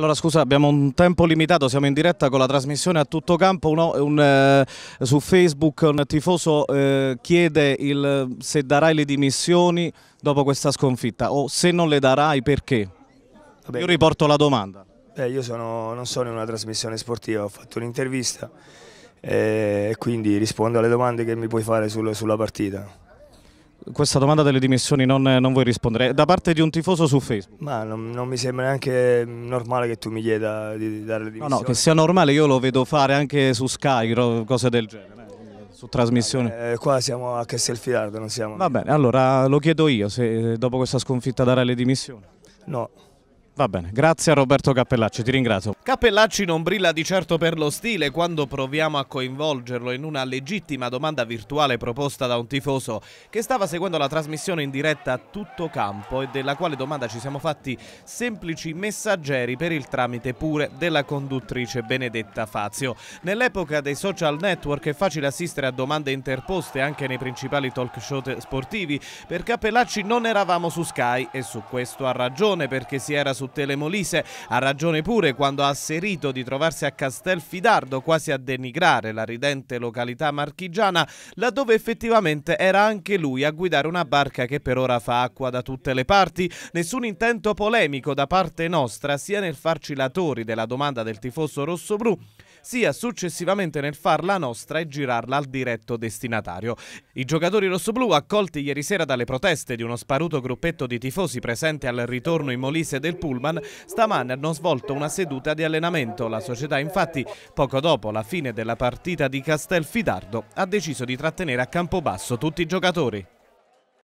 Allora scusa, abbiamo un tempo limitato, siamo in diretta con la trasmissione a tutto campo, Uno, un, eh, su Facebook un tifoso eh, chiede il, se darai le dimissioni dopo questa sconfitta o se non le darai perché? Vabbè. Io riporto la domanda. Beh, io sono, non sono in una trasmissione sportiva, ho fatto un'intervista eh, e quindi rispondo alle domande che mi puoi fare sul, sulla partita questa domanda delle dimissioni non, non, vuoi rispondere, da parte di un tifoso su Facebook? Ma non, non mi sembra neanche normale che tu mi chieda di, di dare le dimissioni. No, no, che sia normale io lo vedo fare anche su Sky, cose del genere, eh, su trasmissioni. Eh, qua siamo a Castelfidardo, non siamo... Va bene, allora lo chiedo io, se dopo questa sconfitta darà le dimissioni. No. Va bene, grazie a Roberto Cappellacci, ti ringrazio. Cappellacci non brilla di certo per lo stile quando proviamo a coinvolgerlo in una legittima domanda virtuale proposta da un tifoso che stava seguendo la trasmissione in diretta a tutto campo e della quale domanda ci siamo fatti semplici messaggeri per il tramite pure della conduttrice Benedetta Fazio. Nell'epoca dei social network è facile assistere a domande interposte anche nei principali talk show sportivi. Per Cappellacci non eravamo su Sky e su questo ha ragione perché si era su tutte le molise. Ha ragione pure quando ha asserito di trovarsi a Castelfidardo quasi a denigrare la ridente località marchigiana, laddove effettivamente era anche lui a guidare una barca che per ora fa acqua da tutte le parti. Nessun intento polemico da parte nostra sia nel farci latori della domanda del tifoso rossobrù sia successivamente nel farla nostra e girarla al diretto destinatario. I giocatori rossoblù, accolti ieri sera dalle proteste di uno sparuto gruppetto di tifosi presente al ritorno in Molise del Pullman, stamane hanno svolto una seduta di allenamento. La società, infatti, poco dopo la fine della partita di Castelfidardo, ha deciso di trattenere a Campobasso tutti i giocatori.